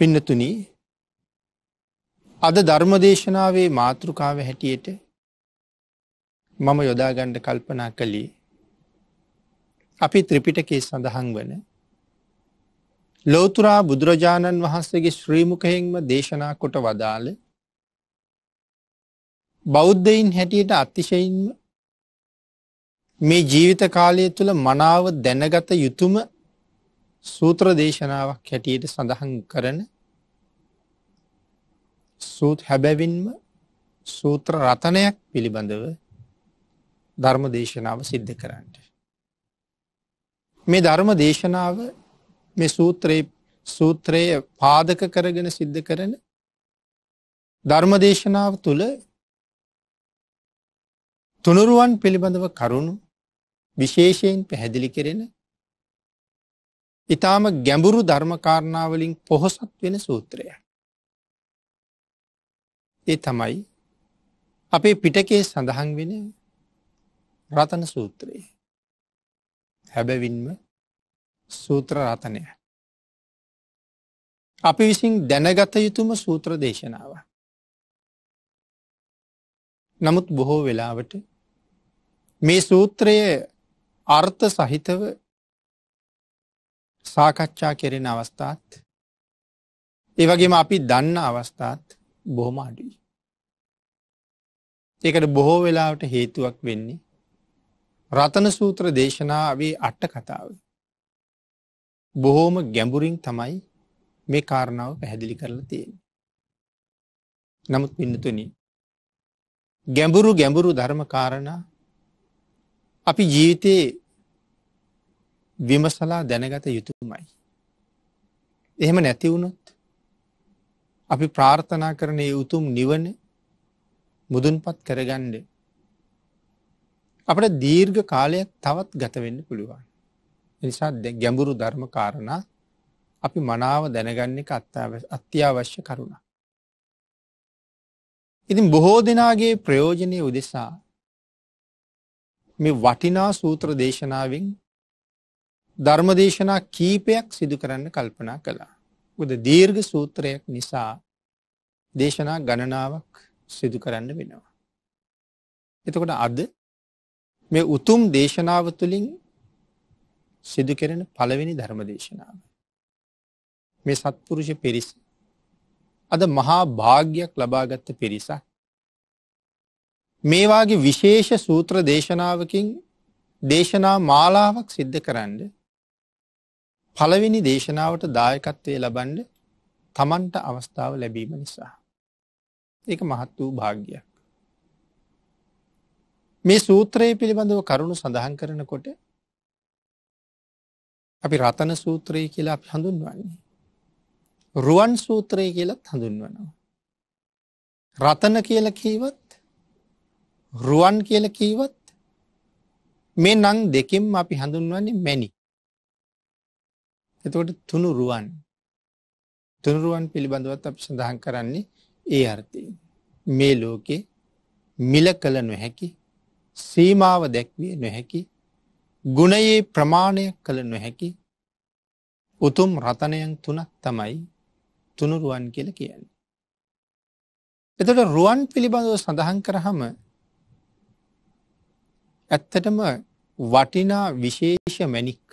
පින්නතුනී අද ධර්මදේශනාවේ මාතෘකාව හැටියට මම යොදාගණ්ඩ කල්පනා කළේ අපි ත්‍රිපිටකේ සඳහන් වන ලෝතුරා බුදුරජාණන් වහන්සේගේ ශ්‍රීමුකහෙන්ම දේශනා කොට වදාළ බෞද්ධයින් හැටියට අතිශයින්ම මේ ජීවිත කාලය තුළ මනාව දැනගත යුතුම සූත්‍ර දේශනාවක් හැටියට සඳහන් කරන සූත් හැබැවින්ම සූත්‍ර රතනයක් පිළිබඳව ධර්ම දේශනාව සිද්ධ කරන්නට. මේ ධර්ම දේශනාව මේ සූත්‍රයේ සූත්‍රයේ පාදක කරගෙන සිද්ධ කරන ධර්ම දේශනාව තුළ තුනුරුවන් පිළිබඳව කරුණු විශේෂයෙන් පැහැදිලි කෙරෙන ඉතාම ගැඹුරු ධර්මකාරණාවලින් පොහොසත් වෙන සූත්‍රය. ඒ තමයි අපේ පිටකේ සඳහන් වෙන රතන සූත්‍රයේ. හැබැවින්ම සූත්‍ර රතනය. අපි විසින් දැනගත යුතුම සූත්‍ර දේශනාව. නමුත් බොහෝ වෙලාවට මේ සූත්‍රයේ අර්ථ සහිතව සාකච්ඡා කෙරෙන අවස්ථාත් ඒවගේම අපි දන්න අවස්ථාත් බොහොම අඩුයි. ඒකට බොහෝ වෙලාවට හේතුවක් වෙන්නේ රතන සූත්‍ර දේශනාවේ අට්ට කතාව. බොහෝම ගැඹුරින් තමයි මේ කාරණාව පැහැදිලි කරලා තියෙන. නමුත් පින්නතුනි ගැඹුරු ගැඹුරු ධර්මකාරණ අපි ජීවිතයේ විමසලා දැනගත යුතුමයි. එහෙම නැතිවුණොත් අපි ප්‍රාර්ථනා කරන උතුම් නිවන මුදුන්පත් කරගන්ඩ. අපට දීර්ඝ කාලයක් තවත් ගතවෙන්න පුළුවන්. නිසා ගැඹුරු ධර්ම කාරණ අපි මනාව දැනගන්න එක අත්‍යවශ්‍ය කරුණ. ඉතින් බොහෝ දෙනාගේ ප්‍රයෝජනය උදෙසා මේ වටිනා සූත්‍ර දේශනාවෙන් ධර්මදේශනා කීපයක් සිදු කරන්න කල්පනා කළා. උද දීර්ඝ සූත්‍රයක් නිසා දේශනා ගණනාවක් සිදු කරන්න වෙනවා. එතකොට අද මේ උතුම් දේශනාව තුළින් සිදු කෙරෙන පළවෙනි ධර්ම දේශනාව. මේ සත්පුරුෂ පිරිස අද මහා භාග්‍යයක් ලබාගත්ත පිරිසක්. මේවාගේ විශේෂ සූත්‍ර දේශනාවකින් දේශනා මාලාවක් සිද්ධ කරන්න පළවෙනි දේශනාවට දායකත්වය ලබන්ඩ තමන්ට අවස්ථාව ලැබීම නිසා. ඒක මහත් වූ භාග්‍යයක්. මේ සූත්‍රයේ පිළිබඳව කරුණු සඳහන් කරනකොට අපි රතන සූත්‍රයේ කියලා අපි හඳුන්වන්නේ. රුවන් සූත්‍රය කියලත් හඳුන්වනවා. රතන කියල කීවත් රුවන් කියල කීවත් මේ නං දෙකෙම් අපි හඳුන්වන්නේ මැනි එතකොට තුනුරුවන් තුනුරුවන් පිළිබඳවත් අප සඳහන් කරන්නේ ඒ අර්ථය. මේ ලෝකෙ මිල කළ නොහැකි සීමාව දැක්විය නොහැකි ගුණයේ ප්‍රමාණය කළ නොහැකි උතුම් රතනයන් තුනක් තමයි තුනුරුවන් කියල කියන්න. එතට රුවන් පිළිබඳව සඳහන් කරහම ඇත්තටම වටිනා විශේෂ මැනික්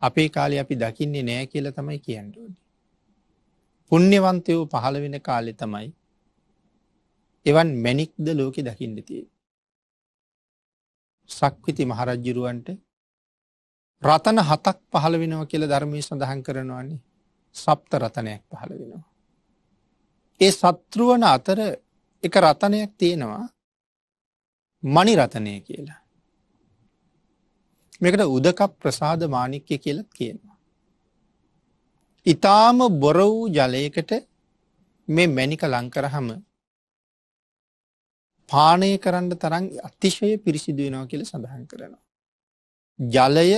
අපේ කාලේ අපි දකින්නේ නෑ කියලා තමයි කියන්න ඕනේ. පුණ්‍යවන්තයෝ පහළ වෙන කාලේ තමයි එවන් මැණික්ද ලෝකේ දකින්න තියෙන්නේ. සක්විති මහරජ්ජුරුවන්ට රතන හතක් පහළ වෙනවා කියල ධර්මය සඳහන් කරනවාන්නේ සප්ත රතනයක් පහළ වෙනවා. ඒ සත්තුරුවන අතර එක රතනයක් තියෙනවා මනි රතනය කියලා. මේකට උදක ප්‍රසාද මානික්‍ය කියල කියනවා. ඉතාම බොර වූ ජලයකට මේ මැනික ලංකරහම පානය කරන්න තරන් අතිශය පිරිසිදු වෙනවා කියල සඳහන් කරනවා. ජලය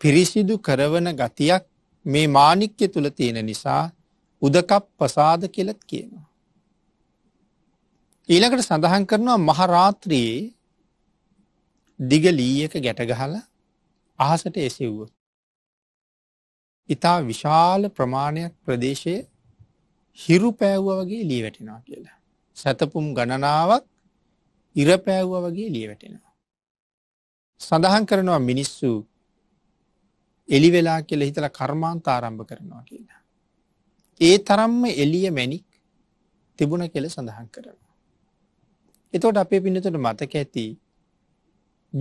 පිරිසිදු කරවන ගතියක් මේ මානික්‍ය තුළ තියෙන නිසා උදකප් පසාද කියලත් කියනවා. ඊළකට සඳහන් කරනවා මහරාත්‍රයේ දිගලීයක ගැටගහලා අහසට එසෙව්ව. ඉතා විශාල ප්‍රමාණයක් ප්‍රදේශය හිරු පෑව්ව වගේ ලීවැටෙනවා කියලා. සැතපුම් ගණනාවක් ඉරපෑව්ව වගේ ලියවැටෙනවා. සඳහන් කරනවා මිනිස්සු එලි වෙලා කියල හිතල කර්මාන්ත ආරම්භ කරනවා කියලා. ඒ තරම්ම එලිය මැනික් තිබුණ කෙල සඳහන් කරනවා. එතෝට අපේ පිනතුට මතක ඇති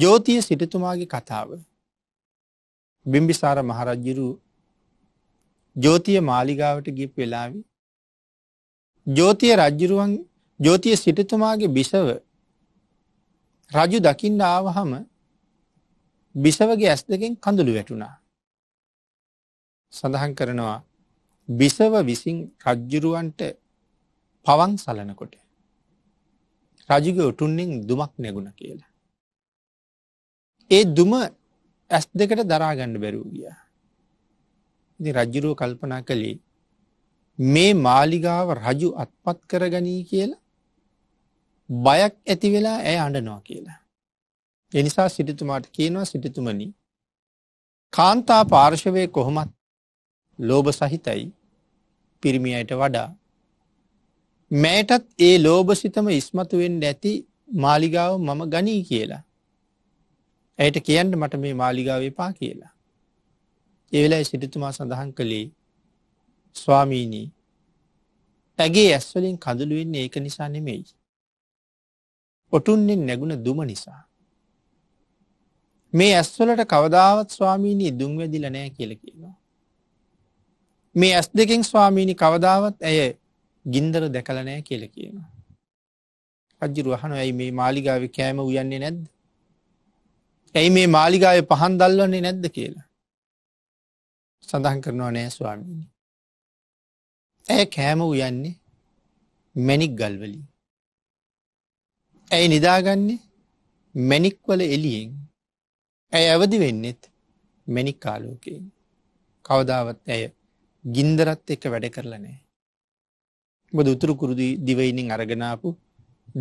ජෝතිය සිටතුමාගේ කතාව බිම්බිසාර මහරජ්ජිරු ජෝතිය මාලිගාවට ගිප් වෙලාවි ජෝතිය රජ්ජිරුවන් ජෝතිය සිටතුමාගේ බිසව රජු දකිින් ආවහම බිසවගේ ඇස් දෙකෙන් කඳුළු වැටුණා. සඳහන් කරනවා බිසව විසින් රජ්ජුරුවන්ට පවන් සලනකොට. රජුග උටුන්නෙන් දුමක් නැගුණ කියලා. ඒ දුම ඇස් දෙකට දරාගණ්ඩ බැරූ ගිය. ඉති රජ්ජුරුව කල්පනා කළේ මේ මාලිගාව රජු අත්පත් කරගනී කියලා බයක් ඇති වෙලා ඇය අඩනවා කියලා. එනිසා සිටිතුමාට කියනවා සිටිතුමනි කාන්තා පාර්ශවය කොහොමත් ලෝභ සහිතයි පිරිමියට වඩා මෑටත් ඒ ලෝභසිතම ඉස්මතුවෙන් ඇති මාලිගාව මම ගනී කියලා ඇයට කියන්න මට මේ මාලිගාව එපා කියලා. ඒවෙලා සිරිතුමා සඳහන් කළේ ස්වාමීණී ඇගේ ඇස්වලින් කඳළුවෙන්න ඒක නිසා නෙමෙයි. ඔටුන්ෙන් නැගුණ දුම නිසා. මේ ඇස්වලට කවදාවත් ස්වාමීණී දුංවැදිල නෑ කියල කියවා. මේ ඇස් දෙකින් ස්වාමීණි කවදාවත් ඇය ගින්දර දැකලනෑ කියල කියනවා. අජ්ජුරුවහන ඇයි මේ මාලිගාව කෑම උයන්නේ නැද්ද ඇයි මේ මාලිගාව පහන් දල්වන්නේ නැද්ද කියලා. සඳහන් කරනවා නෑ ස්වාමීණි. ඇය කෑම උයන්නේ මැනික් ගල්වලින්. ඇයි නිදාගන්නේ මැනික්වල එලියෙන් ඇය ඇවදි වෙන්නෙත් මැනික් කාලෝකයෙන්. කවදාවත් ඇය ගින්දරත් එක වැඩ කරලා නෑ. බොද උතුරු කුරුදු දිවයිනින් අරගෙනාපු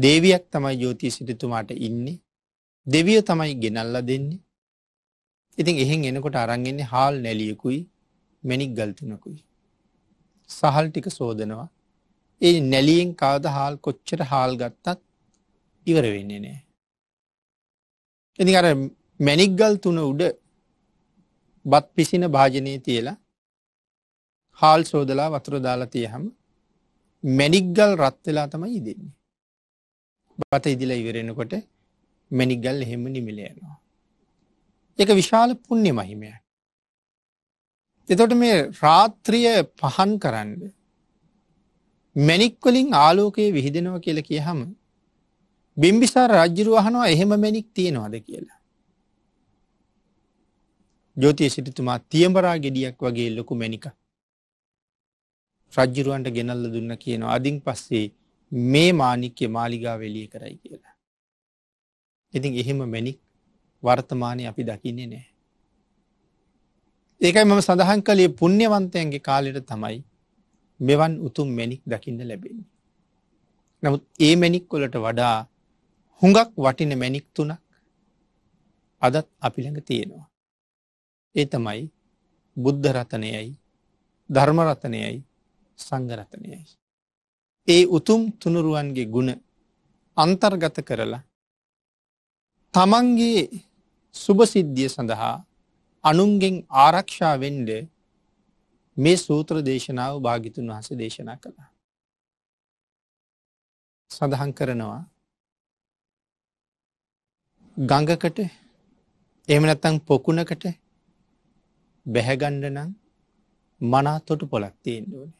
දේවියක් තමයි ජෝතිී සිටිතුමාට ඉන්නේ දෙවිය තමයි ගෙනල්ලා දෙන්නේ. ඉතින් එහෙන් එනකොට අරන්ගෙන්නේ හාල් නැලියකුයි මැනික් ගල්තිනකුයි. සහල් ටික සෝදනවා. ඒ නැලියෙන් කාද හාල් කොච්චට හාල් ගත්තත් ඉවර වෙන්නේ නෑ. ඉති අර මැනික්ගල් තුන උඩ බත් පිසින භාජනය තියලා හාල් සෝදලා වතුර දාලා තියහම මැනික්ගල් රත්වෙලා තමයි ඉදෙන්නේ. බත ඉදිලා ඉවරෙනකොට මැනිගල් එහෙම නිමිලයනවා. එක විශාල පුුණ්‍ය මහිමය. එතොට මේ රාත්‍රිය පහන් කරන්න මැනික්වලින් ආලෝකයේ විහිදෙනවා කියල කිය හම බිම්බිසාර රජ්ජිරුවහනවා එහෙම මැනික් තියෙනවාද කියලා. ජෝතිය සිටිතුමා තියම්බරා ගෙඩියක් වගේ ලොකු මැනික. රජ්ජිරුවන්ට ගෙනල්ල දුන්න කියනවා අධින් පස්සේ මේ මානික්‍ය මාලිගා වෙලිය කරයි කියලා. ඉතින් එහෙම මැනික් වර්තමානය අපි දකින්නේ නෑ. ඒකයි මම සඳහන් කළේ පුුණ්්‍යවන්තයන්ගේ කාලෙට තමයි මෙවන් උතුම් මැනික් දකින්න ලැබෙන්නේ. නමුත් ඒ මැනික් කොලට වඩා හුඟක් වටින මැනික් තුනක් අදත් අපිළඟ තියෙනවා. ඒ තමයි බුද්ධරතනයයි ධර්මරතනයයි සංගරතනයයි. ඒ උතුම් තුනුරුවන්ගේ ගුණ අන්තර්ගත කරලා තමන්ගේ සුභසිද්ධිය සඳහා අනුන්ගෙන් ආරක්ෂාවෙන්ඩ මේ සූත්‍ර දේශනාව භාගිතුන් වහස දේශනා කළා. සඳහන් කරනවා ගඟකට එමනත්තං පොකුණකට බැහැගණ්ඩනං මනාතොටු පොලක් තියෙන්ඩුවන.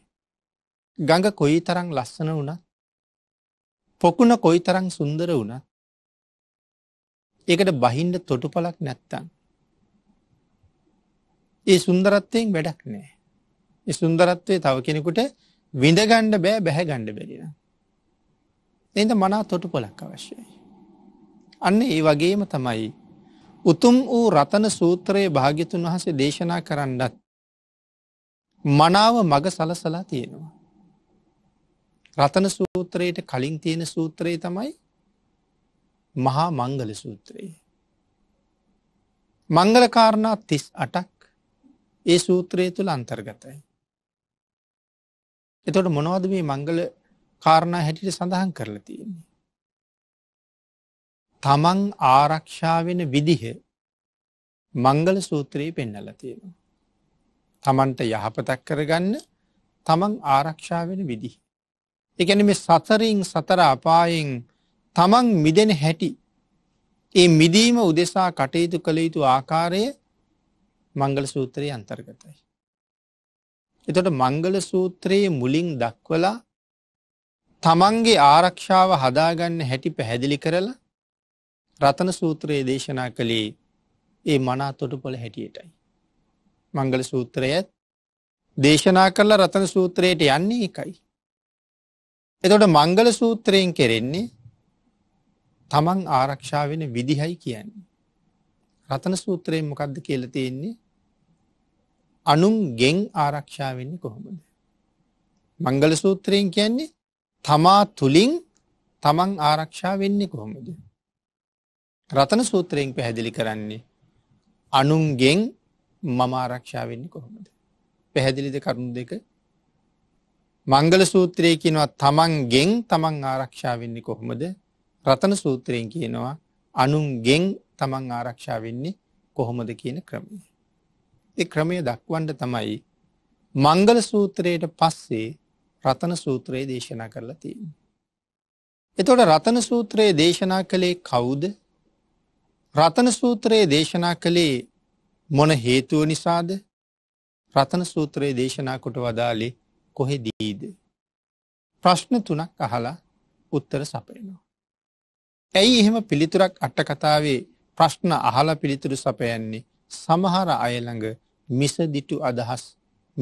ගඟ කොයි තරං ලස්සන වුණත් පොකුණ කොයි තරං සුන්දර වුණත් ඒකට බහින්ඩ තොටුපලක් නැත්තන්. ඒ සුන්දරත්වයෙන් වැඩක් නෑ. ඒ සුන්දරත්වය තව කෙනෙකුට විඳගණ්ඩ බෑ බැහැ ගණ්ඩ බැරිෙන. එද මනා තොටු පොලක් අවශ්‍යයි. අන්න ඒ වගේම තමයි උතුම් වූ රතන සූත්‍රයේ භාගිතුන් වහසේ දේශනා කරන්නත් මනාව මග සලසලා තියෙනවා. රතන සූත්‍රයට කලින් තියෙන සූත්‍රයේ තමයි මහා මංගල සූත්‍රයේ. මංගලකාරණා තිස් අටක් ඒ සූත්‍රය තුළ අන්තර්ගතයි. එතොට මොනවද මේ මංගල කාරණා හැටිට සඳහන් කරලා තියෙන්නේ. තමන් ආරක්ෂා වෙන විදිහ මංගල සූත්‍රයේ පෙන්නල තියෙනවා. තමන්ට යහපතක් කරගන්න තමන් ආරක්ෂා වෙන විදිහ. එකන මේ සතරින් සතර අපායෙන් තමන් මිදෙන හැටි ඒ මිදීම උදෙසා කටයුතු කළ යුතු ආකාරය මංගල සූත්‍රයේ අන්තර්ගතයි. එතොට මංගල සූත්‍රයේ මුලින් දක්වලා තමන්ගේ ආරක්ෂාව හදාගන්න හැටි පැහැදිලි කරලා රතන සූත්‍රයේ දේශනා කළේ ඒ මනා තොටුපොළ හැටියටයි. මංගල සූත්‍රයත් දේශනා කරලා රතන සූත්‍රයට යන්නේ එකයි. එතොට මංගල සූත්‍රයෙන් කෙරෙන්නේ තමන් ආරක්ෂා වෙන විදිහයි කියන්නේ. රතන සූත්‍රයේ මොකක්ද කියල තියෙන්නේ අනුම් ගෙන් ආරක්ෂා වෙන්නේ කොහොමද. මංගල සූත්‍රයෙන් කියන්නේ තමා තුළින් තමන් ආරක්ෂා වෙන්නේ කොහොමද. රතන සූත්‍රයෙන් පැහැදිලි කරන්නේ අනුන්ගෙන් මම ආරක්ෂා වෙන්නේ කොහොමද. පැහැදිලිද කරුණු දෙක මංගල සූත්‍රයකිනවා තමන්ගෙන් තමන් ආරක්ෂා වෙන්නේ කොහොමද රතන සූත්‍රයෙන් කියනවා අනුන්ගෙන් තමන් ආරක්ෂා වෙන්නේ කොහොමද කියන ක්‍රමය. ඒ ක්‍රමය දක්වන්ට තමයි මංගල සූත්‍රයට පස්සේ රතන සූත්‍රයේ දේශනා කරලා තියෙන. එතොට රතන සූත්‍රයේ දේශනා කළේ කවුද රතන සූත්‍රයේ දේශනා කළේ මොන හේතුව නිසාද රතන සූත්‍රයේ දේශනා කොට වදාලේ කොහෙදීද. ප්‍රශ්න තුනක් අහලා උත්තර සපයනවා. ඇයි එහෙම පිළිතුරක් අටකතාවේ ප්‍රශ්න අහලා පිළිතුරු සපයන්නේ සමහර අයළඟ මිසදිටු අදහස්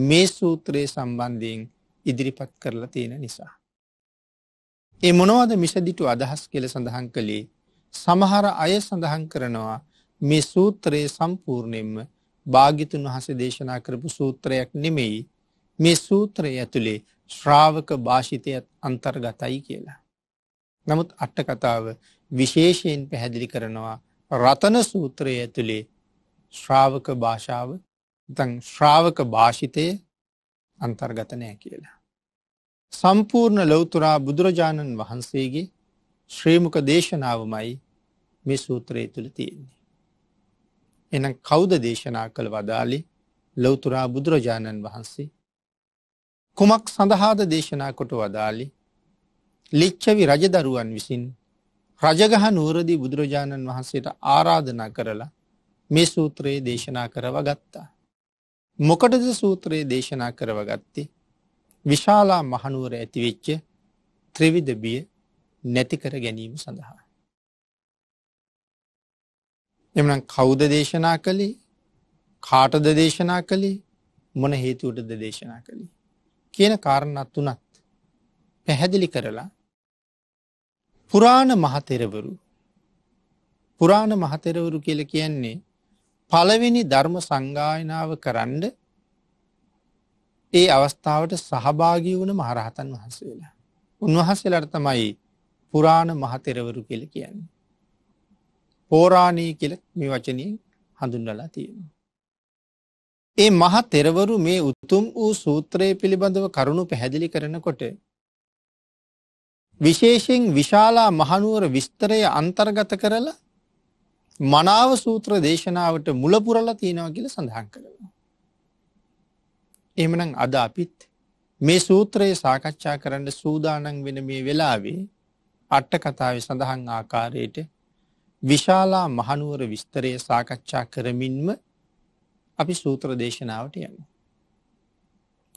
මේ සූත්‍රයේ සම්බන්ධයෙන් ඉදිරිපත් කරලා තියෙන නිසා. ඒ මොනවද මිසදිටු අදහස් කියල සඳහන් කළේ සමහර අය සඳහන් කරනවා මේ සූත්‍රයේ සම්පූර්ණයෙන්ම භාගිතුන් වහස දේශනා කරපු සූත්‍රයක් නෙමෙයි මේ සූත්‍රය ඇතුළේ ශ්‍රාවක භාෂිතයත් අන්තර්ගතයි කියලා. නමුත් අට කතාව විශේෂයෙන් පැහැදිලි කරනවා රතන සූත්‍රය ඇතුළේ ශ්‍රාවක භාෂාව ශ්‍රාවක භාෂිතය අන්තර්ගතනය කියලා. සම්පූර්ණ ලොවතුරා බුදුරජාණන් වහන්සේගේ ශ්‍රීමක දේශනාවමයි මේ සූත්‍රය තුළ තියෙන්නේ. එන කෞද දේශනා කළ වදාලි ලොවතුරා බුදුරජාණන් වහන්සේ කුමක් සඳහාද දේශනා කොට වදාලි ලිච්ඡවි රජදරුවන් විසින් රජගහ නූරදී බුදුරජාණන් වහන්සේට ආරාධනා කරලා මේ සූත්‍රයේ දේශනා කරව ගත්තා. මොකටද සූත්‍රයේ දේශනා කරව ගත්තේ විශාලා මහනුවර ඇතිවෙච්ච ත්‍රවිධ බිය නැතිකර ගැනීම සඳහා. එමනම් කෞුද දේශනා කළේ කාටද දේශනා කළේ මොන හේතුවටද දේශනා කළේ කියන කාරණත් වනත් පැහැදිලි කරලා පුරාණ මහතෙරවරු පුරාණ මහතෙරවරු කියල කියන්නේ පළවෙනි ධර්ම සංගායනාව කරන්න ඒ අවස්ථාවට සහභාගී වුණ මහරහතන් වහන්සේලා. උන්වහන්සේලට තමයි පුරාණ මහතෙරවරු කෙල කියන්නේ. පෝරාණී කෙල මේ වචනී හඳුන්වලා තියෙනවා. ඒ මහ තෙරවරු මේ උතුම් වූ සූත්‍රය පිළිබඳව කරුණු පැහැදිලි කරනකොට විශේෂයෙන් විශාලා මහනුවර විස්තරය අන්තර්ගත කරලා මනාව සූත්‍ර දේශනාවට මුල පුරලා තියෙනවා කියලා සඳහන් කරනවා. එහෙමනම් අද අපිත් මේ සූත්‍රයේ සාකච්ඡා කරන්න සූදානම් වෙන මේ වෙලාවේ අට කතාවේ සඳහන් ආකාරයට විශාලා මහනුවර විස්තරයේ සාකච්ඡා කරමින්ම අපි සූත්‍ර දේශනාවට යමු.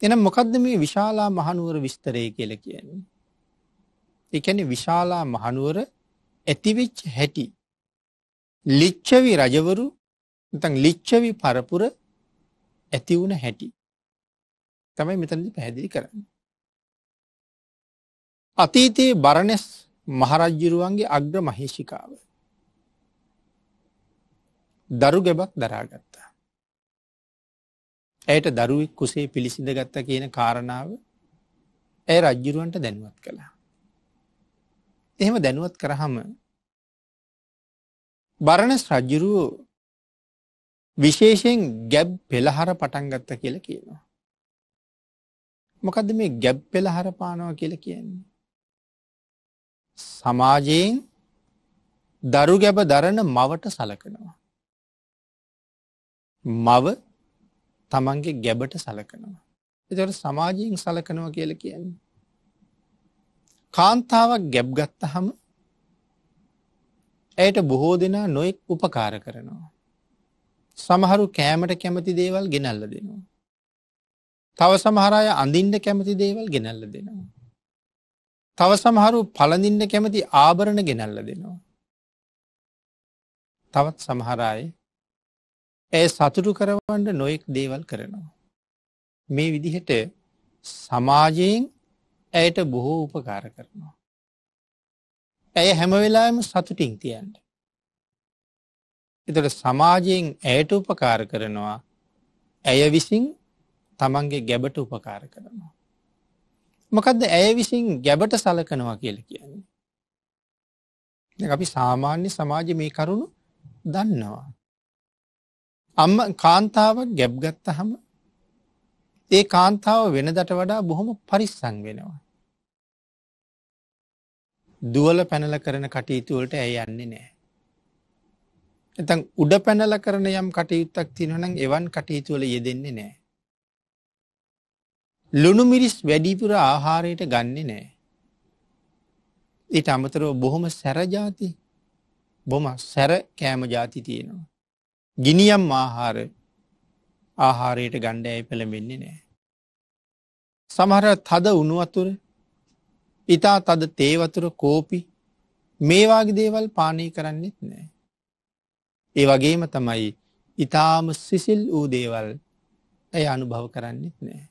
එහෙනම් මොකද්ද මේ විශාලා මහනුවර විස්තරය කියලා කියන්නේ? ඒ කියන්නේ විශාලා මහනුවර ඇතිවිච්ච හැටි. ලිච්ඡවි රජවරු නැත්නම් ලිච්ඡවි පරපුර ඇති වුණ හැටි. තමයි මෙතනදී පැහැදිලි කරන්නේ. අතීතයේ බරණැස් මහරජුරුවන්ගේ අග්‍ර මහේෂිකාව. දරු ගැබක් දරාගත්තා. ඇයට දරුවෙක් කුසේ පිළිසිඳ ගත්තා කියන කාරණාව ඇය රජ්ජුරුවන්ට දැනුවත් කළා. එහෙම දැනුවත් කරහම බරණස් රජ්ජුරුව විශේෂයෙන් ගැබ් පෙළහර පටන්ගත්ත කියලා කියනවා. මොකද මේ ගැබ් පෙළහර පානව කියල කියන්නේ. සමාජයෙන් දරු ගැබ දරන මවට සලකනවා. මව තමන්ගේ ගැබට සලකනවා. එතට සමාජයෙන් සලකනවා කියල කියන්නේ. කාන්තාවක් ගැබ් ගත්තහම ඇයට බොහෝ දෙනා නොයෙක් උපකාර කරනවා. සමහරු කෑමට කැමති දේවල් ගෙනල්ල දෙනවා. තව සමහරය අඳින්ට කැමති දේවල් ගෙනල්ල දෙනවා. තව සමහරු පලඳින්න කැමති ආභරණ ගෙනල්ල දෙනවා. තවත් සමහරයි ඇය සතුටු කරවන්ට නොයෙක් දේවල් කරනවා. මේ විදිහට සමාජයෙන් ඇයට බොහෝ උපකාර කරනවා. ඇය හැමවෙලාම සතුටින් තියන්ට. එතට සමාජයෙන් ඇයට උපකාර කරනවා ඇය විසින් තමන්ගේ ගැබට උපකාර කරනවා. මොකදද ඇය විසින් ගැබට සලකනවා කියල කියන්නේ. අපි සාමාන්‍ය සමාජ මේ කරුණු දන්නවා. අම්ම කාන්තාවක් ගැබ්ගත්ත හම ඒ කාන්තාව වෙනදට වඩා බොහොම පරිස්සං වෙනවා. දුවල පැනල කරන කටයුතුවලට ඇය යන්නේ නෑ. එතන් උඩ පැනල කරන යම් කටයුත්තක් තිනොනම් එවන් කටයුතුවල යෙදෙන්නේ නෑ. ලුණු මිරිස් වැඩිපුර ආහාරයට ගන්නේ නෑ. ඊට අමතරව බොහොම සැරජාති බොම සැර කෑම ජාති තියෙනවා. ගිනියම් ආහාර ආහාරයට ගණ්ඩ ඇයි පළමෙන්නේ නෑ. සමහර තද උනුවතුර ඉතා තද තේවතුර කෝපි මේවාගේ දේවල් පානය කරන්නෙත් නෑ. ඒ වගේම තමයි ඉතාම සිසිල් වූ දේවල් ඇය අනුභව කරන්නෙත් නෑ.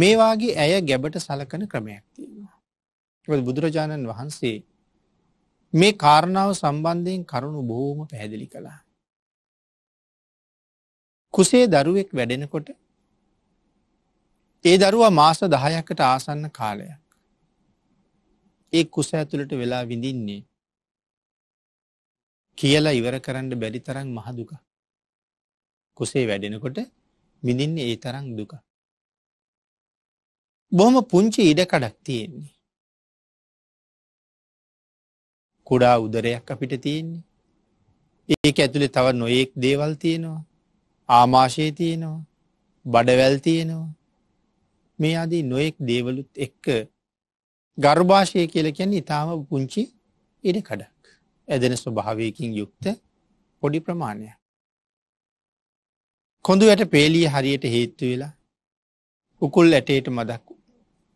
මේවාගේ ඇය ගැබට සලකන ක්‍රමයක් තියෙනවා. බුදුරජාණන් වහන්සේ මේ කාරණාව සම්බන්ධයෙන් කරුණු බොහෝම පැහැදිලි කළා. කුසේ දරුවෙක් වැඩෙනකොට ඒ දරුවා මාස දහයකට ආසන්න කාලය ඒ කුස ඇතුළට වෙලා විඳින්නේ කියලා ඉවර කරන්න බැරි තරම් මහ දුක. කුසේ වැඩෙනකොට විඳින්නේ ඒ තරම් දුක. බොහොම පුංචි ඉඩකඩක් තියෙන්නේ. කුඩා උදරයක් අපිට තියෙන්නේ. ඒක ඇතුළේ තව නොයෙක් දේවල් තියෙනවා. ආමාශය තියෙනවා. බඩවැල් තියෙනවා. මේ අදී නොයෙක් දේවලුත් එක්ක ගර්භාෂය කියල කියන්නේ ඉතාම පුංචි ඉඩ කඩක් ඇදෙන ස්වභාවයකින් යුක්ත පොඩි ප්‍රමාණයක්. කොඳු ඇට පේලිය හරියට හේත්තු වෙලා උකුල් ඇටේට මදක්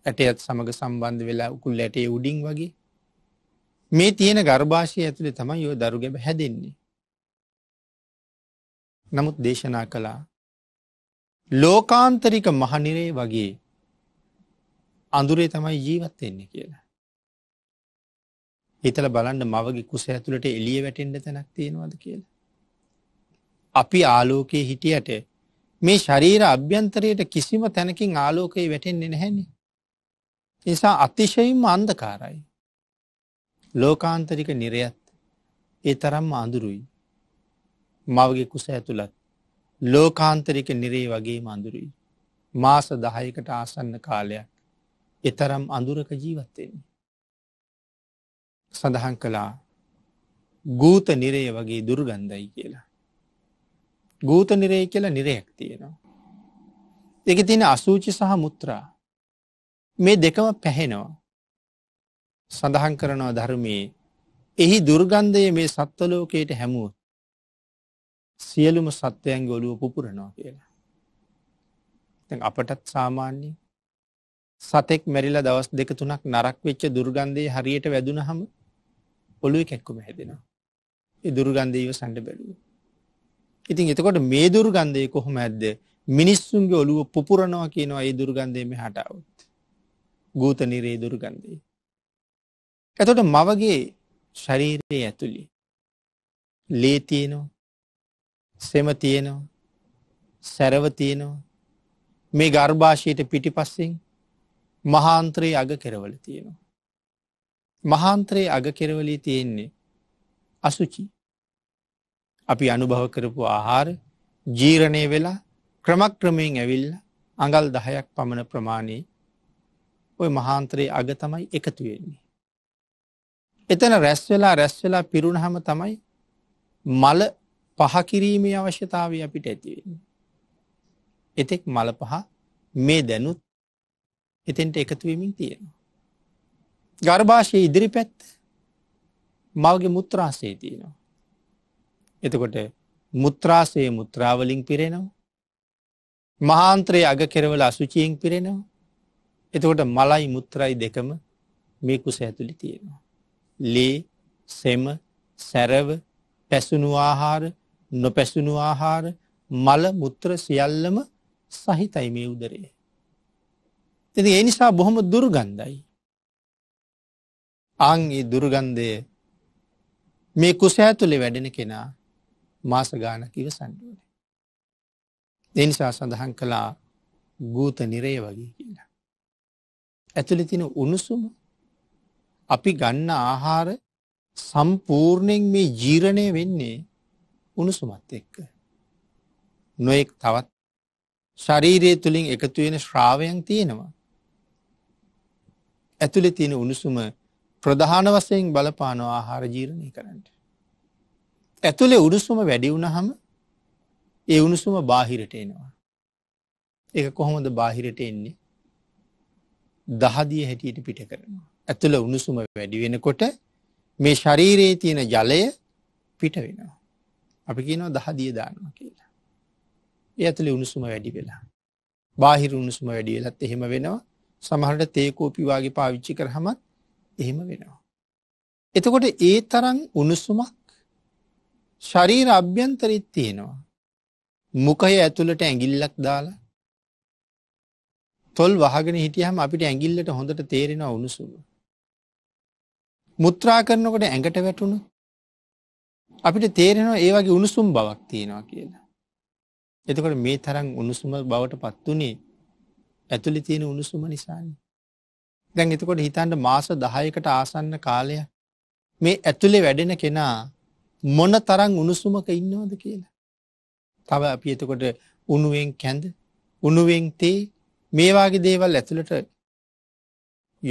ඇටයත් සමඟ සම්බන්ධ වෙලා උකුල් ඇටේ උඩින් වගේ මේ තියෙන ගර්භාෂය ඇතුළේ තමයි යෝ දරුගැබ හැදෙන්නේ. නමුත් දේශනා කළා ලෝකාන්තරික මහනිරේ වගේ අඳුරේ තමයි ජීවත් වෙන්නේ කියලා. හිතල බලන්න මවගේ කුස ඇතුළට එළිය වැටෙන්ට තැනක් තියෙනවද කියලා. අපි ආලෝකයේ හිටියට මේ ශරීර අභ්‍යන්තරයට කිසිම තැනකින් ආලෝකයේ වැටෙන්නේ නැහැනි. නිසා අතිශයින්ම අන්දකාරයි. ලෝකාන්තරික නිරයත් ඒ තරම්ම අඳුරුයි. මවගේ කුස ඇතුළත් ලෝකාන්තරික නිරේ වගේ මඳුරුයි. මාස දහයකට ආසන්න කාලයක් එතරම් අඳුරක ජීවත්වෙන්නේ. සඳහන් කළා ගූත නිරේ වගේ දුර්ගන්ධයි කියලා. ගූත නිරේ කියලා නිරයක් තියෙනවා. එක තියෙන අසූචි සහ මුත්‍රා මේ දෙකම පැහෙනවා. සඳහන් කරනවා ධර්මයේ එහි දුර්ගන්ධය මේ සත්වලෝකයට හැමුව සියලුම සත්වයන් ගොලුව පුපුරනවා කියලා. අපටත් සාමාන්‍යය සතෙක් මැරිලා දවස් දෙක තුනක් නරක් වෙච්ච දුර්ගන්ධය හරියට වැදුනහම පොළුවේ කැක්කුම හැදෙනවා. ඒ දුර්ගන්ධය ඉවසන්න බැලුව. ඉතින් එතකොට මේ දුර්ගන්ධය කොහොම ඇද්ද? මිනිස්සුන්ගේ ඔළුව පුපුරනවා කියනවා ඒ දුර්ගන්ධය මෙහාට આવුත්. ගූත නිරේ දුර්ගන්ධය. එතකොට මවගේ ශරීරයේ ඇතුළේ ලේ තියෙනවා. සෙම තියෙනවා. සැරව තියෙනවා. මේ ගර්භාෂයට පිටිපස්සෙන් මහාන්ත්‍රයේ අග කෙරවල තියෙනවා. මහාන්ත්‍රයේ අග කෙරවලී තියෙන්නේ අසුචි. අපි අනුභව කරපු ආහාර ජීරණය වෙලා ක්‍රමක්‍රමයෙන් ඇවිල්ල අඟල් දහයක් පමණ ප්‍රමාණයේ ඔය මහාන්ත්‍රයේ අග තමයි එකතුවෙන්නේ. එතන රැස්වෙලා රැස්වෙලා පිරුණහම තමයි මල පහකිරීමේ අවශ්‍යතාව අපිට ඇතිවෙන්නේ. එතෙක් මල පහ මේ දැනුත් එතෙන්ට එකතු වෙමින් තියෙනවා. ගර්භාෂයේ ඉදිරි පැත් මවගේ මුත්‍රාශයේ තියෙනවා. එතකොට මුත්‍රාශයේ මුත්‍රාවලින් පිරෙනවා. මහාන්ත්‍රයේ අග කෙරවල අසුචියෙන් පිරෙනවා. එතකොට මලයි මුත්‍රයි දෙකම මේ කුස ඇතුළි තියෙනවා. ලේ සෙම සැරව පැසුණු ආහාර නොපැසුණු ආහාර මල මුත්‍ර සියල්ලම සහිතයි මේ උදරේ. ඉති ඒ නිසා බොහොම දුර්ගන්ධයි. ආංගේ දුර්ගන්ධය මේ කුස ඇතුළේ වැඩෙන කෙනා මාසගානක ඉවසන්ඩුවන. දෙනිසා සඳහන් කළා ගූත නිරේ වගේ කියලා. ඇතුළි තින උණුසුම අපි ගන්න ආහාර සම්පූර්ණයෙන් මේ ජීරණය වෙන්නේ උණුසුමත් එක්ක. නොයෙක් තවත් ශරීරය තුළින් එකතු වෙන ශ්‍රාවයන් තියෙනවා. ඇතුළෙ තියෙන උණුසුම ප්‍රධාන වසයෙන් බලපානෝ ආහාර ජීරණය කරන්නට. ඇතුළේ උණුසුම වැඩි වුණහම ඒ උණුසුම බාහිරට එනවා. ඒ කොහොමද බාහිරට එන්නේ දහදිය හැටියට පිට කරනවා. ඇතුළ උණුසුම වැඩි වෙනකොට මේ ශරීරයේ තියෙන ජලය පිට වෙනවා. අපි කියනවා දහදිය දානවා කියලා. ඒ ඇතුළේ උණුසුම වැඩි වෙලා. බාහිර උණුසුම වැඩි වෙලත් එහෙම වෙනවා සමහරට තේකෝපි වගේ පාවිච්චි කරහමත් එහෙම වෙනවා. එතකොට ඒ තරන් උණුසුමක් ශරීර අභ්‍යන්තරිත් තියෙනවා. මුකය ඇතුළට ඇඟිල්ලක් දාලා තොල් වහගෙන හිටියහම අපිට ඇඟිල්ලට හොඳට තේරෙනවා උණුසුම. මුත්‍රා කරනකොට ඇඟට වැටුණු අපිට තේරෙනවා ඒ වගේ උණුසුම් බවක් තියෙනවා කියලා. එතකොට මේ තරම් උණුසුම බවට පත් වනේ ඇතුළි තියෙන උණුසුම නිසානි. දැන් එතකොට හිතන්ට මාස දහයකට ආසන්න කාලය මේ ඇතුළෙ වැඩෙන කෙනා මොන තරං උණුසුමක ඉන්නවද කියලා. තව අපි එතකොට උනුවෙන් කැඳ උනුවෙන් තේ මේවාගේ දේවල් ඇතුළට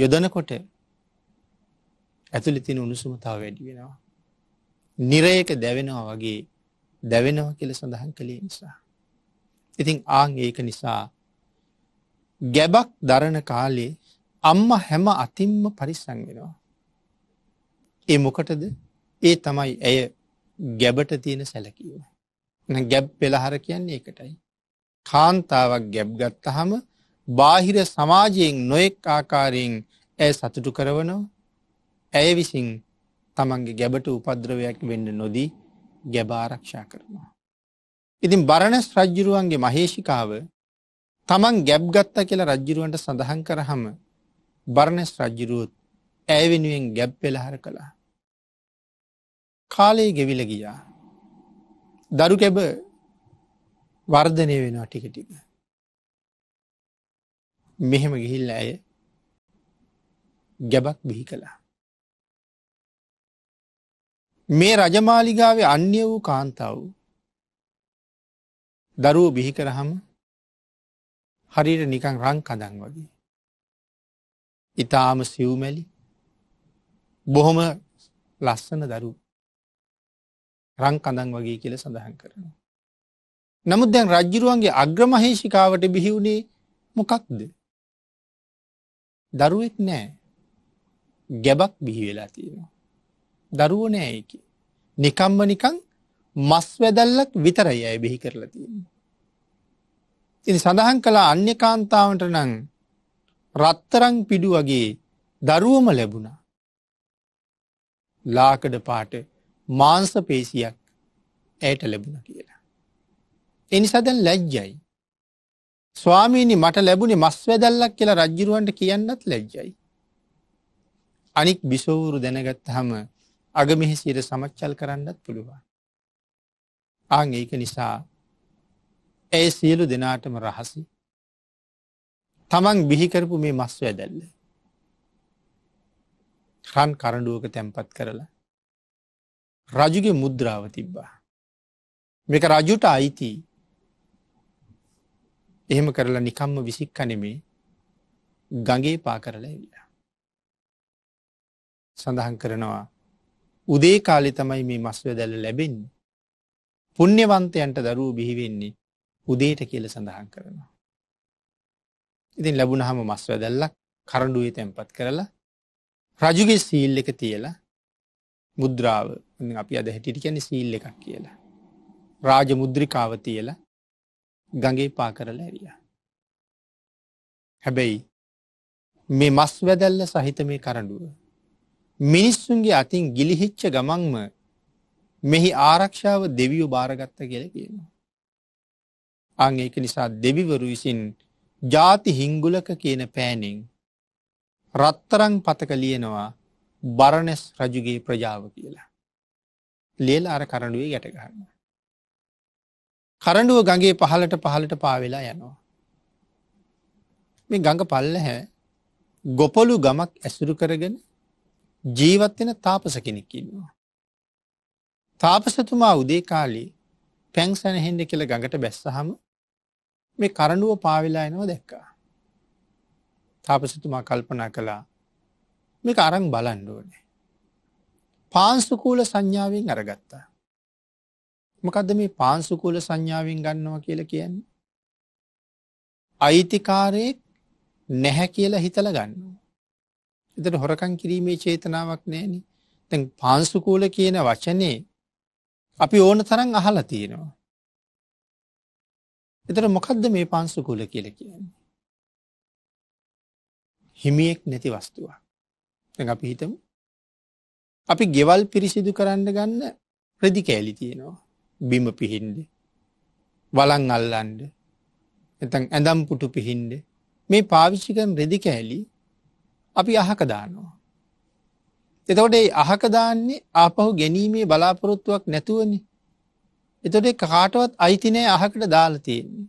යොදනකොට ඇතුළි තින උණුසුම තව වැඩි වෙනවා. නිරයක දැවෙනවා වගේ දැවෙනවා කියල සඳහන් කළේ නිසා. ඉතින් ආං ඒක නිසා ගැබක් දරණ කාලේ අම්ම හැම අතින්ම පරිස්සන් වෙනවා. ඒ මොකටද ඒ තමයි ඇය ගැබට තියෙන සැලකීම. ගැබ් පෙළහර කියන්නේ එකටයි. කාන්තාවක් ගැබ් ගත්තහම බාහිර සමාජයෙන් නොයෙක් ආකාරයෙන් ඇය සතුටු කරවනවා ඇය විසින් තමන්ගේ ගැබට උපද්‍රවයක් වෙන්න නොදී ගැබාරක්ෂා කරනවා. ඉතින් බරණස් රජ්ජුරුවන්ගේ මහේෂිකාව තමන් ගැබ් ගත්තා කියලා රජ්ජුරුවන්ට සඳහන් කරහම බරණස් රජ්ජුරුවත් ඇය වෙනුවෙන් ගැබ් පෙළහර කළා. කාලයේ ගෙවිල ගියා. දරු කැබ වර්ධනය වෙනවා ටික ටික. මෙහෙම ගිහිල්ල ඇය ගැබක් බිහි කළා. මේ රජමාලිගාවේ අන්‍ය වූ කාන්තාව දරුවෝ බිහි කරහම හරිට නිකං රංකදන් වගේ. ඉතාම සිව්මැලි බොහොම ලස්සන දරු රංකඳන් වගේ කියල සඳහන් කරනවා. නමුත් දැන් රජ්ජිරුවන්ගේ අග්‍රමහේෂිකාවට බිහිවුණේ මොකක්ද. දරුවෙක් නෑ ගැබක් බිහිවෙලා තියෙනවා. දරුව නෑ එක. නිකම්ම නිකං මස් වැදල්ලක් විතරයි ඇය බිහි කරලා තියෙනවා. ඉතින් සඳහන් කළා අන්‍ය කාන්තාවන්ට නම් රත්තරන් පිඩු වගේ දරුවම ලැබුණා. ලාකඩ පාට මාංස පේශියක් ඇයට ලැබුණ කියලා. එනිසා දැන් ලැජ්ජයි. ස්වාමීනි මට ලැබුණේ මස් වැදල්ලක් කියලා රජ්ජිරුවන්ට කියන්නත් ලැජ්ජයි. අනික් බිසෝවුරු දැනගත්තහම අගමෙහි සියද සමච්චල් කරන්නත් පුළුවන්. ආන් ඒක නිසා ඇය සියලු දෙනාටම රහසි තමන් බිහිකරපු මේ මස් වැදැල්ල රන් කරඩුවක තැන්පත් කරලා රජුගේ මුද්‍රාව තිබ්බා මේක රජුට අයිති එහෙම කරලා නිකම්ම විසික් කනෙමේ ගගේ පා කරලා ඉල්ලා සඳහන් කරනවා උදේ කාලෙ තමයි මේ මස්වැදැල්ල ලැබෙන්නේ පුුණ්‍යවන්තයන්ට දරුව බිහිවෙන්නේ උදේට කියල සඳහන් කරනවා. ඉතින් ලැබුණහම මස් වැදැල්ලක් කරඩුවේ තැන්පත් කරලා රජුගේ සීල් එක තියලා මුද්‍රාව අපි අද හැටිට කියන සීල් එකක් කියලා. රාජ මුද්‍රිකාව තියලා ගඟේ පා කරල ඇරිය. හැබැයි මේ මස් වැදැල්ල සහිත මේ කරඩුව. මිනිස්සුන්ගේ අතින් ගිලිහිච්ච ගමන්ම මෙහි ආරක්ෂාව දෙවියෝ භාරගත්ත කියල කියනවා. අං ඒක නිසා දෙවිවරු විසින් ජාති හිංගුලක කියන පෑනෙන් රත්තරං පතක ලියනවා බරණැස් රජුගේ ප්‍රජාව කියලා. ලේල අර කරඩුවේ ගැටගන්න. කරඩුව ගගේ පහලට පහලට පාවෙලා යනවා. මේ ගඟ පල්ල හැ ගොපොලු ගමක් ඇසුරු කරගෙන ජීවත්වෙන තාපස කෙනෙක්කින්නවා. තාපසතුමා උදේ කාලී පැංසැනහෙන්ඩ කෙළ ගඟට බැස්සහම මේ කරණුව පාවෙලා එනවා දැක්කා. තාපසතුමා කල්පනා කළා මේක අරං බලන්ඩුවනේ. පාන්සුකූල සංඥාවෙන් අරගත්තා. මොකදද මේ පාන්සුකූල සංඥාවෙන් ගන්නවා කියල කියන්නේ. අයිතිකාරයෙක් නැහැ කියලා හිතල ගන්න. එතට හොරකං කිරීමේ චේතනාවක් නෑන තැන් පාන්සුකූල කියන වචනේ අපි ඕන තරන් අහලා තියෙනවා. එතට මොකක්ද මේ පන්සුකුල කියල කියන්නේ. හිමියෙක් නැති වස්තුවක්. අපි හිතමු. අපි ගෙවල් පිරිසිදු කරන්න ගන්න ප්‍රදි කෑලි තියෙනවා. බිම පිහින්ඩ. වලං අල්ලන්ඩ. එතන් ඇඳම් පුටු පිහින්ඩ. මේ පාවිච්චිකන් රෙදි කෑලි අපි අහකදානවා. එතකොට ඒ අහකදාන්නේ ආපහු ගැනීමේ බලාපොරොත්තුවක් නැතුවනේ එතොට කාටවත් අයිතිනය අහකට දාලා තියෙන්නේ.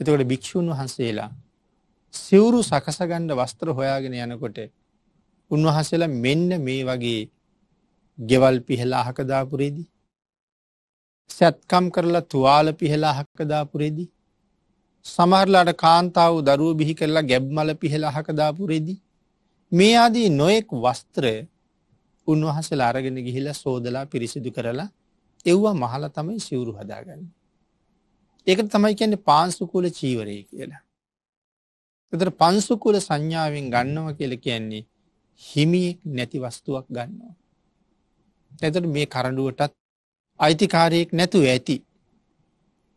එතකොට භික්‍ෂූන් වහන්සේලා සිවුරු සකසගණ්ඩ වස්ත්‍ර හොයාගෙන යනකොට උන්වහන්සේලා මෙන්න මේ වගේ ගෙවල් පිහලා අහකදාපුරේදී. සැත්කම් කරලා තුවාල පිහලා අහකදාපුරේදී. සමහරලාට කාන්තාව දරුව බිහි කරලා ගැබ්මල පිහලා අහකදාපුරේදී. මේ ආදී නොයෙක් වස්ත්‍රය උන්වහසලා අරගෙන ගිහිලා සෝදලා පිරිසිදු කරලා එව්වා මහලා තමයි සිවුරු හදාගන්න. ඒකට තමයි කියන්නේ පාන්සුකූල චීවරය කියලා. එතර පන්සුකුල සංඥාවෙන් ගන්නව කියල කියන්නේ හිමියෙක් නැති වස්තුවක් ගන්නවා. ඇතට මේ කරඩුවටත් අයිතිකාරයෙක් නැතුව ඇති.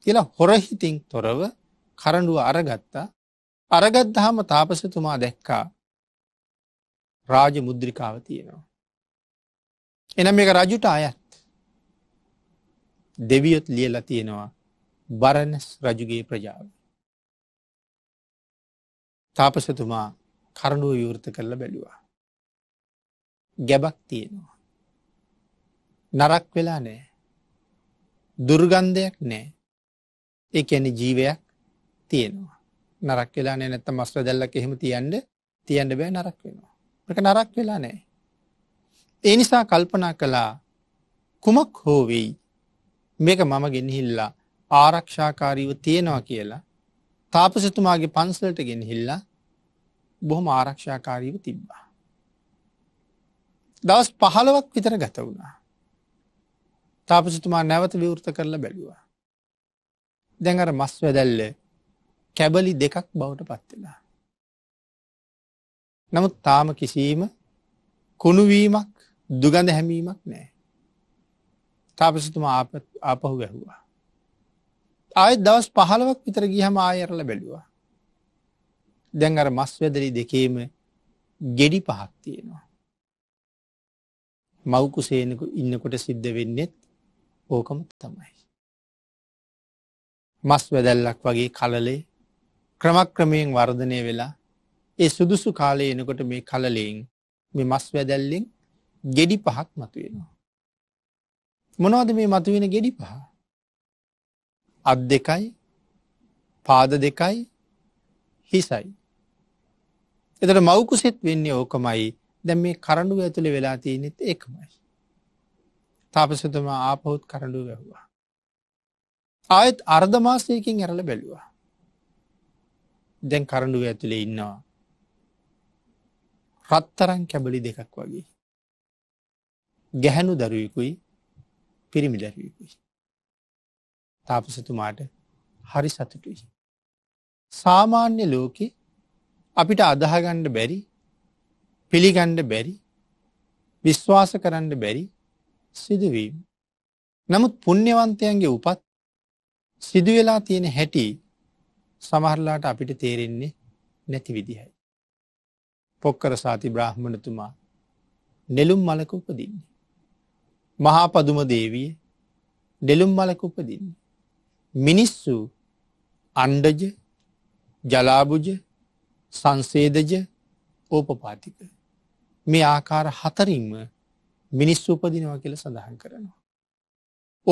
කියලා හොරහිතින් තොරව කරඩුව අරගත්තා අරගත්දහම තාපසතුමා දැක්කා රාජ මුද්‍රිකාව තියෙනවා. එන මේක රජුට අයත් දෙවියොත් ලියලා තියෙනවා බරණස් රජුගේ ප්‍රජාව. තාපසතුමා කරණුව යෘත කරල බැලුවා. ගැබක් තියෙනවා. නරක් වෙලා නෑ. දුර්ගන්ධයක් නෑ. ඒ ඇන ජීවයක් තියෙනවා. නරක් වෙලා නෑ නැත්ත මස්්‍ර දැල්ලක් එහෙම තියන්ඩ තියන්ඩ බෑ නරක් වෙනවා. එක නරක් වෙලා නෑ. ඒ නිසා කල්පනා කළා කුමක් හෝ වෙයි මේක මම ගෙනහිල්ලා ආරක්ෂාකාරීව තියෙනවා කියලා තාපසතුමාගේ පන්සලට ගෙනහිල්ලා බොහොම ආරක්ෂාකාරීව තිබ්බා. දවස් පහළවක් විතර ගත වුණා. තාපසතුමා නැවත විවෘත කරලා බැලුවා. දැඟර මස් වැදැල්ල කැබලි දෙකක් බවට පත්වෙලා. නමුත් තාම කිසිීම කුණුවීමක් දුගඳ හැමීමක් නෑ. තාපසතුමා ආපහු ගැහුවා. ආයත් දවස් පහළවක් විතර ගිහම ආයරල බැලුවා. දැන් අර මස් වැදරි දෙකේම ගෙඩි පහක් තියෙනවා. මවකුසේනකු ඉන්නකොට සිද්ධ වෙන්නෙත් ඕකම තමයි. මස් වැදැල්ලක් වගේ කලලේ ක්‍රමක්‍රමයෙන් වර්ධනය වෙලා ඒ සුදුසු කාලය එනකොට මේ කලලයෙන් මේ මස් වැදැල්ලෙන් ගෙඩි පහක් මතුවෙනවා. මොනවද මේ මතුවෙන ගෙඩි පහ අත් දෙකයි පාද දෙකයි හිසයි එතට මවකුසෙත් වෙන්නේ ඕකමයි දැම් මේ කරඩුව ඇතුළි වෙලා තියනෙත් ඒකමයි තාපසතුමා ආපහුත් කරඩු වැැහ්වා ආයත් අර්ධමාසයකින් ඇරල බැලුවා දැන් කරඩුව ඇතුළේ ඉන්නවා රත්තරන් කැබලි දෙකක් වගේ ගැහැනු දරුවෙකුයි පිරිමිලැරී. තාපසතුමාට හරි සතුටුයි. සාමාන්‍ය ලෝකෙ අපිට අදහගණ්ඩ බැරි පිළිගණ්ඩ බැරි විශ්වාස කරන්න බැරි සිදුවීම්. නමුත් පුුණ්්‍යවන්තයන්ගේ උපත් සිදුවෙලා තියෙන හැටි සමහරලාට අපිට තේරෙන්නේ නැති විදිහයි. පොක්කර සාති බ්‍රාහ්මණතුමා නෙලුම් මලක උපදින්නේ. මහා පදුම දේවිය ඩෙලුම් මලක උපදින්න. මිනිස්සු අන්ඩජ ජලාබුජ සංසේදජ ඕපපාතික. මේ ආකාර හතරින්ම මිනිස්සු උපදිනවා කියල සඳහන් කරනවා.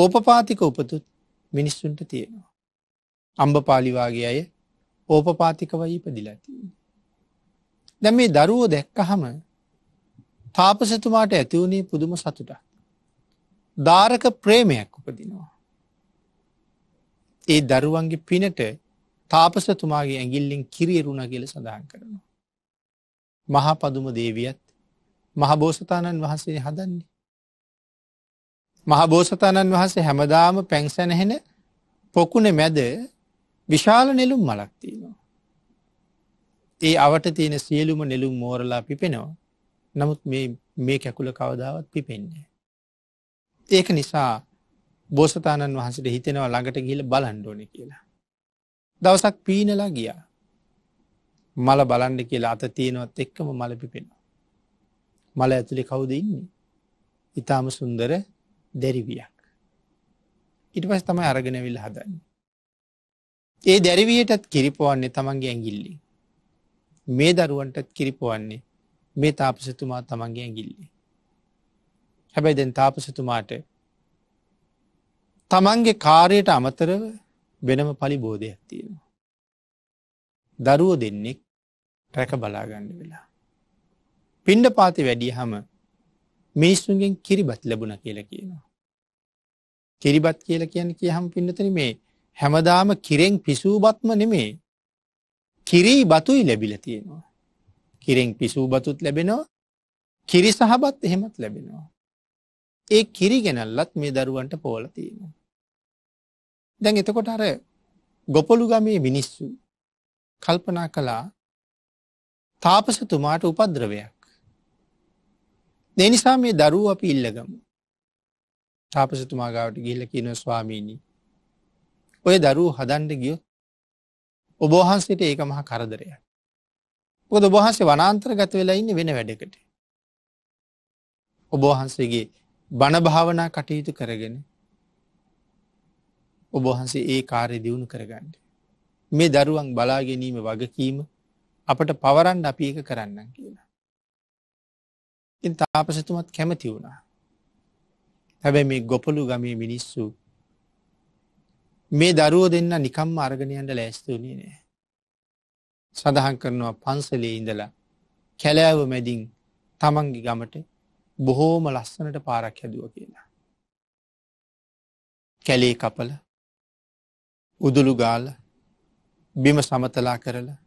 ඕපපාතික උපතුත් මිනිස්සුන්ට තියෙනවා. අම්බපාලිවාගේ අය ඕපපාතිකවයි ඉපදිලාතින්නේ. දැ මේ දරුවෝ දැක්කහම තාපසතුමාට ඇතිවුණේ පුදුම සතුටක්. දාරක ප්‍රේමයක් උපදිනවා. ඒ දරුවන්ගේ පිනට තාපසතුමාගේ ඇගිල්ලෙන් කිරියරුණ කියල සඳහන් කරනවා. මහපදුම දේවියත් මහබෝසතාණන් වහන්සේ හදන්නේ. මහබෝසතාණන් වහන්සේ හැමදාම පැංසැනහෙන පොකුණ මැද විශාල නෙලුම් මලක්තිීනවා. ඒ අවට තියෙන සියලුම නෙලුම් මෝරලා පිපෙනවා. නමුත් මේ කැකුල කවදාවත් පිපෙන්නේ. ඒක නිසා බෝසතාණන් වහන්සට හිතෙනවා ළඟට ගිල බලන්ඩෝන කියලා. දවසක් පීනලා ගියා. මල බලන්ඩ කියලා අත තියෙනවත් එක්කම මලපිපෙනවා. මල ඇතුළි කවුද ඉන්නේ. ඉතාම සුන්දර දැරිවියක්. ඉට පස් තමයි අරගෙනවිල් හදන්න. ඒ දැරිවියටත් කිරිපවන්නේ තමන්ගේ ඇගිල්ලි. මේ දරුවන්ටත් කිරිපවන්නේ මේ තාපසතුමා තමන්ගේ ඇගිල්ලි. හැබැයි දැන් තාපසතුමාට තමන්ගේ කාරයට අමතරව වෙනම පලිබෝධයක් තියෙනවා. දරුව දෙන්නෙක් රැක බලාගන්න වෙලා. පින්ඩ පාති වැඩිය හම මිනිස්සුන්ගෙන් කිරිබත් ලැබුණ කියලා කියනවා. කිරිබත් කියල කියන්න කිය හම පින්නතන මේ හැමදාම කිරෙන් පිසූබත්ම නෙමේ කිරී බතුයි ලැබිල තියෙනවා. කිරෙන් පිසූ බතුත් ලැබෙනවා කිරි සහබත් එහෙමත් ලැබෙනවා. ඒ කිරි ගැනල්ලත් මේ දරුවන්ට පෝල තියෙනවා. දැන් එතකොට අර ගොපොළු ගමේ මිනිස්සු කල්පනා කළා තාපසතුමාට උපද්‍රවයක්. දෙනිසා මේ දරුව අපි ඉල්ලගමු. තාපසතුමා ගාවට ගිහිල්ලා කියන ස්වාමීනි. ඔය දරුවෝ හදන්න ගියොත් ඔබ වහන්සේට ඒක මහා කරදරයක්. මොකද ඔබ වහන්සේ වනාන්තරගත වෙලා ඉන්නේ වෙන වැඩකට. ඔබ වහන්සේගේ බණභාවනා කටයුතු කරගෙන ඔබහන්සේ ඒ කාරය දියුණු කරගන්න. මේ දරුවන් බලාගැනීම වගකීම අපට පවරන් අපි එක කරන්න කියලා. ඉන් තාපසතුමත් කැමති වුණා. හැබැ මේ ගොපලු ගමේ මිනිස්සු මේ දරුව දෙන්න නිකම් අර්ගණයන්ට ලෑස්තුනේ නෑ. සඳහන් කරනවා පන්සලේ ඉඳලා කැලෑව මැදින් තමන්ගි ගමට බොහෝම ලස්සනට පාරක් හැදුව කියලා. කැලේ කපල උදුළු ගාල බිම සමතලා කරලා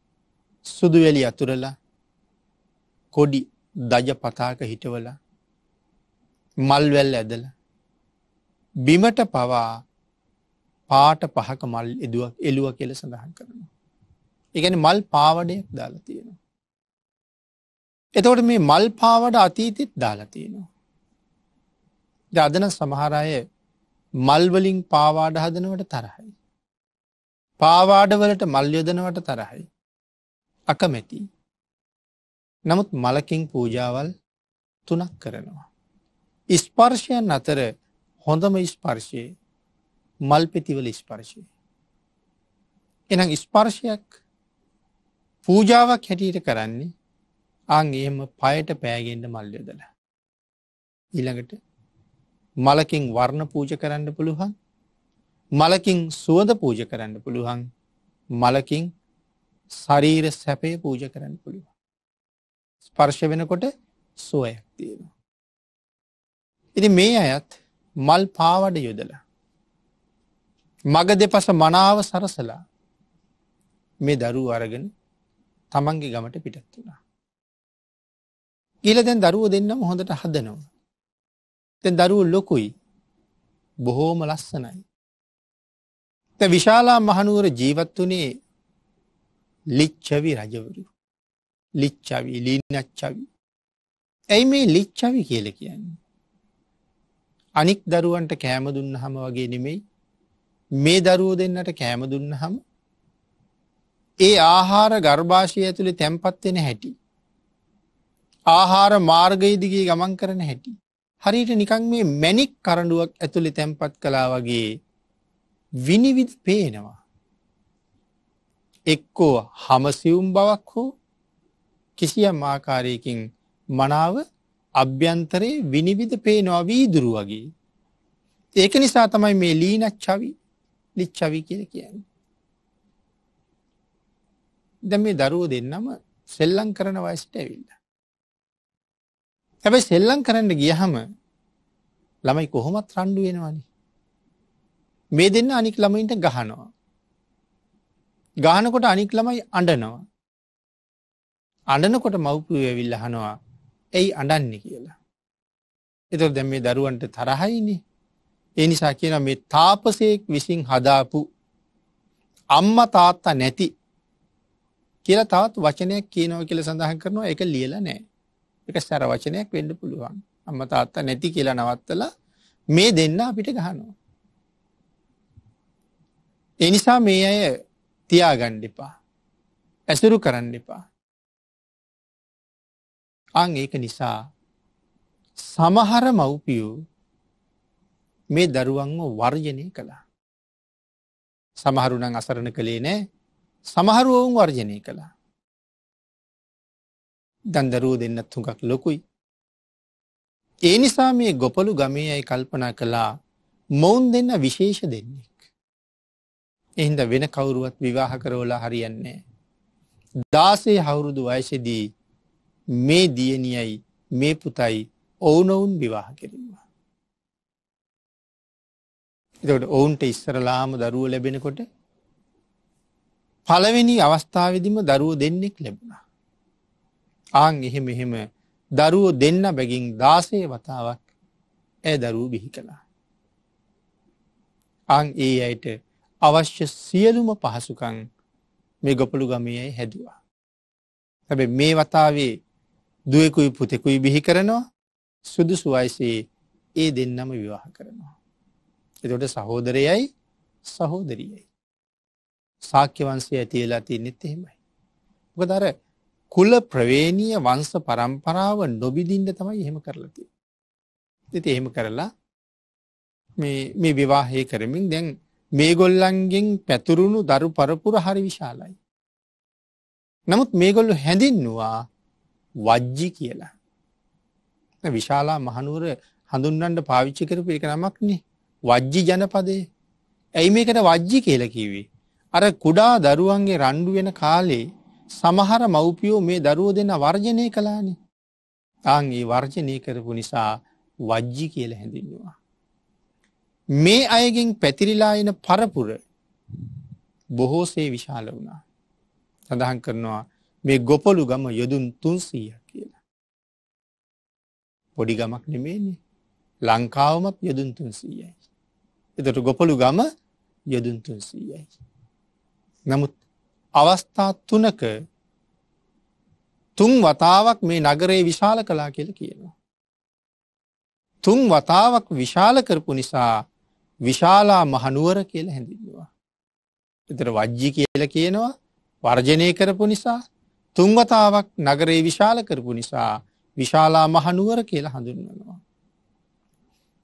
සුදුවැලි අතුරලා කොඩි දජ පතාක හිටවල මල්වැල් ඇදල බිමට පවා පාට පහක මල් එදුවක් එලුව කියල සඳහන් කරනවා. එකන මල් පාවඩයක් දාලා තියෙනවා. එතවට මේ මල්පාවට අතීතිත් දාලා තියෙනවා. දදන සමහරය මල්වලින් පාවාඩ හදනවට තරහයි. පාවාඩවලට මල්යොදනවට තරහයි. අකමැති. නමුත් මලකින් පූජාවල් තුනක් කරනවා. ඉස්පර්ශයන් අතර හොඳම ඉස්පර්ශයේ මල්පෙතිවල ස්පර්ශය. එනම් ස්පර්ශයක් පූජාවක් හැටියට කරන්නේ අං එහෙම පයට පෑගෙන්ට මල් යොදල. ඊළඟට මලකින් වර්ණ පූජ කරන්න පුළුවන් මලකින් සුවද පූජ කරන්න පුළුවන් මලකින් සරීර සැපය පූජ කරන්න පුළුවන්. ස්පර්ශ වෙනකොට සුවයක් තියෙනවා. ඉති මේ අයත් මල් පාවඩ යොදල. මග දෙපස මනාව සරසලා මේ දරු අරගෙන තමන්ගේ ගමට පිටත් වුණා. ගිල දැන් දරුව දෙන්නම හොඳට හදනවා. තැන් දරුව ලොකුයි බොහෝම ලස්සනයි. ත විශාලා මහනුවර ජීවත් වනේ ලිච්චවි රජවරු ලිච්චවි ලීනච්චවි ඇයි මේ ලිච්චවි කියල කියන්නේ. අනික් දරුවන්ට කෑම දුන්න හම වගේ නෙමෙයි මේ දරුවෝ දෙන්නට කෑම දුන්න හම ඒ ආහාර ගර්භාෂය ඇතුළි තැන්පත්වෙන හැටි ආහාර මාර්ගයේදිගේ ගමන් කරන හැටි. හරියට නිකං මේ මැණික් කරඬුවක් ඇතුළේ තැම්පත් කළා වගේ විනිවිද පේනවා. එක්කෝ හමසියුම් බවක් හෝ කිසියම් ආකාරයකින් මනාව අභ්‍යන්තරයේ විනිවිද පේනවා වීදුරු වගේ. ඒක නිසා තමයි මේ ලීනච්චවි ලිච්චවි කියලා කියන්නේ. දැන් මේ දරුවෝ දෙන්නම සෙල්ලම් කරන වයසට ඇවිල්ලා. හැබැයි සෙල්ලම් කරන්න ගියහම ළමයි කොහොමත් රණ්ඩු වෙනවානි. මේ දෙන්න අනික් ළමයින්ට ගහනවා. ගානකොට අනික් ළමයි අඩනවා. අඩනකොට මව්පිය ඇවිල්ල හනවා ඇයි අඩන්න කියලා. එතො දැම් මේ දරුවන්ට තරහයිනි. ඒ නිසා කියන මේ තාපසයෙක් විසින් හදාපු අම්ම තාත්තා නැති කියලා තවත් වචනයක් කියනව කියල සඳහන් කරනවා එක ලියල නෑ. එක සැර වචනයක් වෙන්න පුළුවන් අම්ම තාත්තා නැති කියලා නවත්තලා මේ දෙන්න අපිට ගහනවා. එනිසා මේ අය තියාගණ්ඩිපා ඇසුරු කරන්න එපා. අං ඒක නිසා සමහර මව්පියූ මේ දරුවන්ව වර්ජනය කළා. සමහරුණං අසරණ කළේ නෑ සමහරුවවුන් වර්ජනය කළා. දන්දරුව දෙන්නත් හුඟක් ලොකුයි. ඒ නිසා මේ ගොපලු ගමේ අයි කල්පනා කළා මොවුන් දෙන්න විශේෂ දෙන්නෙක්. එහින්ද වෙන කවුරුවත් විවාහ කරවලා හරියන්නේ. දාසේ හවුරුදු වයසෙදී මේ දියණියයි මේ පුතයි ඔවුනොවුන් විවාහ කෙරවා. එතකට ඔවුන්ට ඉස්සරලාම දරුව ලැබෙනකොට පළවෙනි අවස්ථාවදිම දරුව දෙන්නෙක් ලැබුණ. ආං එහෙම එහෙම දරුවෝ දෙන්න බැගින් දාසේ වතාවක් ඇ දරූ බිහි කළා. අං ඒ අයට අවශ්‍ය සියලුම පහසුකං මේ ගොපළු ගමයයි හැදවා. හැබැ මේ වතාවේ දුවකුයි පුතෙකුයි බිහි කරනවා සුදුසු අයිසේ ඒ දෙන්නම විවාහ කරනවා. එතොට සහෝදරයයි සහෝදරියයි. සාක්‍ය වන්සේ ඇතිවෙලා තින්නෙත් එහෙමයි. මොක දර කුල ප්‍රවේණීය වංශ පරම්පරාව නොබිදින්ට තමයි එහෙම කරලති. දෙති එහෙම කරලා මේ විවාහය කරමින් දැන් මේ ගොල්ලන්ගෙන් පැතුරුණු දරු පරපුර හරි විශාලයි. නමුත් මේගොල්ලු හැඳින්නවා වජ්ජි කියලා. විශාලා මහනුවර හඳුන්වන්ට පාවිච්චි කර පිරික නමක්නේ වජ්ජි ජනපදේ. ඇයි මේකට වජ්ජි කියලා කිවේ. අර කුඩා දරුවන්ගේ රණ්ඩු වෙන කාලේ සමහර මව්පියෝ මේ දරුවෝ දෙන්න වර්ජනය කලානේ. ආං ඒ වර්ජනය කරපු නිසා වජ්ජි කියල හැඳින්වා. මේ අයගෙන් පැතිරිලා එන පරපුර බොහෝසේ විශාල වුණා. සඳහන් කරනවා මේ ගොපොලු ගම යොදුන් තුන්සීයක් කියලා. පොඩි ගමක් නෙමේනේ ලංකාවමත් යොදුන් තුන්සීයයි. එතට ගොපොලු ගම යොදුන් තුන්සීයයි. නමුත් අවස්ථා තුනක තුන් වතාවක් මේ නගරේ විශාල කලා කියල කියනවා. තුන් වතාවක් විශාල කරපු නිසා විශාලා මහනුවර කියල හැඳින්වා. එතර වජ්ජි කියල කියනවා වර්ජනය කරපු නිසා තුන්වතාවක් නගරේ විශාල කරපු නිසා විශාලා මහනුවර කියලා හඳුන්වනවා.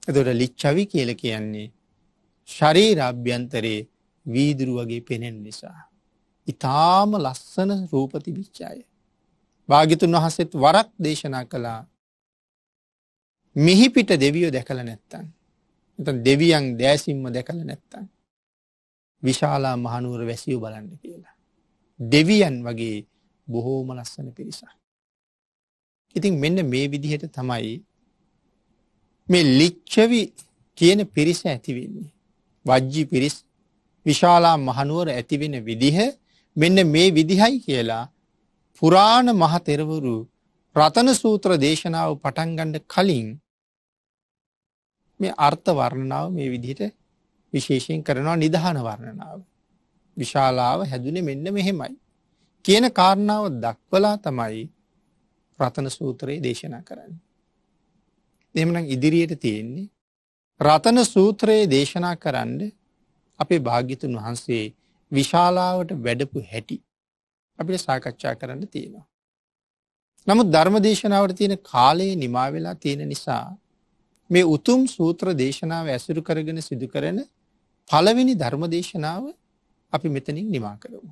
එතොට ලිච්චවි කියල කියන්නේ ශරීර අභ්‍යන්තරයේ වීදුරු වගේ පෙනෙන් නිසා. ඉතාම ලස්සන රූපති විච්චාය. භාගිතුන් වහසෙත් වරක් දේශනා කළා මිහිපිට දෙවියෝ දැකළ නැත්තන්. එත දෙවියන් දෑසිම්ම දැකළ නැත්තන්. විශාලා මහනුවර වැසියෝ බලන්න කියලා. දෙවියන් වගේ බොහෝම ලස්සන පිරිසා. ඉතින් මෙන්න මේ විදිහට තමයි මේ ලිච්චවි කියන පිරිස ඇතිවෙන්නේ. වජ්ජි පිරිස් විශාලා මහනුවර ඇතිවෙන විදිහ මෙන්න මේ විදිහයි කියලා පුරාණ මහතෙරවරු රතන සූත්‍ර දේශනාව පටන්ගඩ කලින් මේ අර්ථ වර්ණනාව මේ විදිහට විශේෂයෙන් කරනවා නිදහන වර්ණනාව. විශාලාව හැදුනේ මෙන්න මෙහෙමයි. කියන කාරණාව දක්වලා තමයි රතන සූත්‍රයේ දේශනා කරන්න. දෙමනම් ඉදිරියට තියෙන්නේ රතන සූත්‍රයේ දේශනා කරන්න අපේ භාගිතුන් වහන්සේ විශාලාවට වැඩපු හැටි අපිට සාකච්ඡා කරන්න තියෙනවා. නමුත් ධර්මදේශනාවට තියෙන කාලයේ නිමා වෙලා තියෙන නිසා මේ උතුම් සූත්‍ර දේශනාව ඇසුරු කරගෙන සිදු කරන පළවෙනි ධර්මදේශනාව අපි මෙතනින් නිමා කරමු.